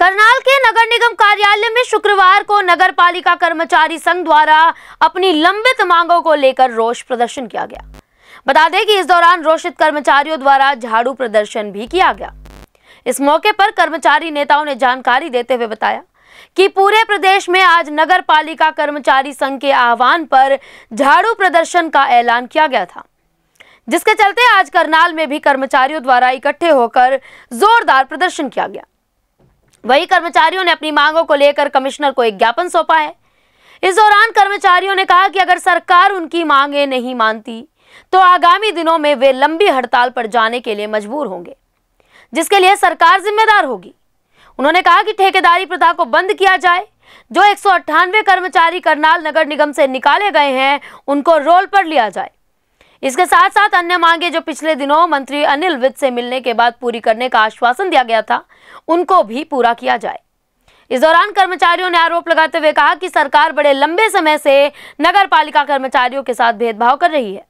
करनाल के नगर निगम कार्यालय में शुक्रवार को नगर पालिका कर्मचारी संघ द्वारा अपनी लंबित मांगों को लेकर रोष प्रदर्शन किया गया बता दें कि इस दौरान रोषित कर्मचारियों द्वारा झाड़ू प्रदर्शन भी किया गया इस मौके पर कर्मचारी नेताओं ने जानकारी देते हुए बताया कि पूरे प्रदेश में आज नगर पालिका कर्मचारी संघ के आह्वान पर झाड़ू प्रदर्शन का ऐलान किया गया था जिसके चलते आज करनाल में भी कर्मचारियों द्वारा इकट्ठे होकर जोरदार प्रदर्शन किया गया वही कर्मचारियों ने अपनी मांगों को लेकर कमिश्नर को एक ज्ञापन सौंपा है इस दौरान कर्मचारियों ने कहा कि अगर सरकार उनकी मांगे नहीं मानती तो आगामी दिनों में वे लंबी हड़ताल पर जाने के लिए मजबूर होंगे जिसके लिए सरकार जिम्मेदार होगी उन्होंने कहा कि ठेकेदारी प्रथा को बंद किया जाए जो एक कर्मचारी करनाल नगर निगम से निकाले गए हैं उनको रोल पर लिया जाए इसके साथ साथ अन्य मांगे जो पिछले दिनों मंत्री अनिल विज से मिलने के बाद पूरी करने का आश्वासन दिया गया था उनको भी पूरा किया जाए इस दौरान कर्मचारियों ने आरोप लगाते हुए कहा कि सरकार बड़े लंबे समय से नगर पालिका कर्मचारियों के साथ भेदभाव कर रही है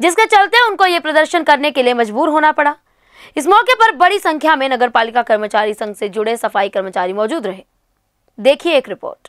जिसके चलते उनको ये प्रदर्शन करने के लिए मजबूर होना पड़ा इस मौके पर बड़ी संख्या में नगर पालिका कर्मचारी संघ से जुड़े सफाई कर्मचारी मौजूद रहे देखिए एक रिपोर्ट